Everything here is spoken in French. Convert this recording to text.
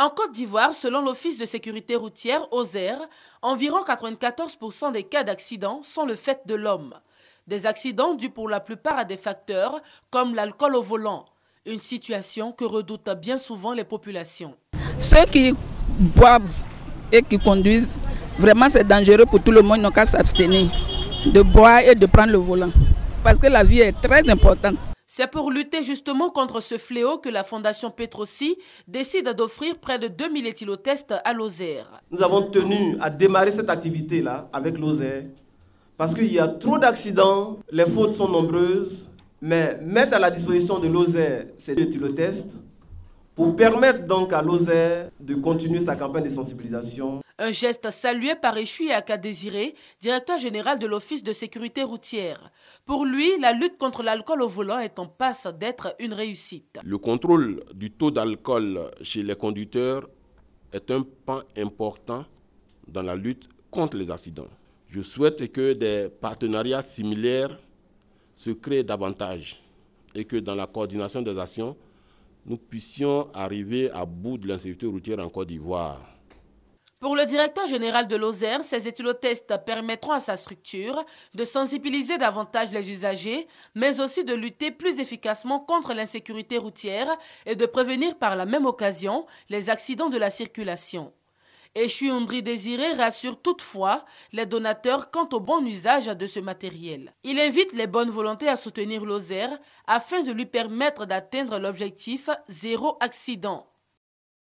En Côte d'Ivoire, selon l'Office de sécurité routière, OSER, environ 94% des cas d'accidents sont le fait de l'homme. Des accidents dus pour la plupart à des facteurs comme l'alcool au volant, une situation que redoutent bien souvent les populations. Ceux qui boivent et qui conduisent, vraiment c'est dangereux pour tout le monde, donc qu'à s'abstenir de boire et de prendre le volant. Parce que la vie est très importante. C'est pour lutter justement contre ce fléau que la Fondation Petrosi décide d'offrir près de 2000 éthylotests à Lozère. Nous avons tenu à démarrer cette activité-là avec Lozère parce qu'il y a trop d'accidents, les fautes sont nombreuses, mais mettre à la disposition de Lozère ces éthylotests pour permettre donc à l'OSER de continuer sa campagne de sensibilisation. Un geste salué par Eshui Akadésiré, directeur général de l'Office de sécurité routière. Pour lui, la lutte contre l'alcool au volant est en passe d'être une réussite. Le contrôle du taux d'alcool chez les conducteurs est un pan important dans la lutte contre les accidents. Je souhaite que des partenariats similaires se créent davantage et que dans la coordination des actions, nous puissions arriver à bout de l'insécurité routière en Côte d'Ivoire. Pour le directeur général de l'OSER, ces études-tests permettront à sa structure de sensibiliser davantage les usagers, mais aussi de lutter plus efficacement contre l'insécurité routière et de prévenir par la même occasion les accidents de la circulation. Ondri Désiré rassure toutefois les donateurs quant au bon usage de ce matériel. Il invite les bonnes volontés à soutenir Lozère afin de lui permettre d'atteindre l'objectif zéro accident.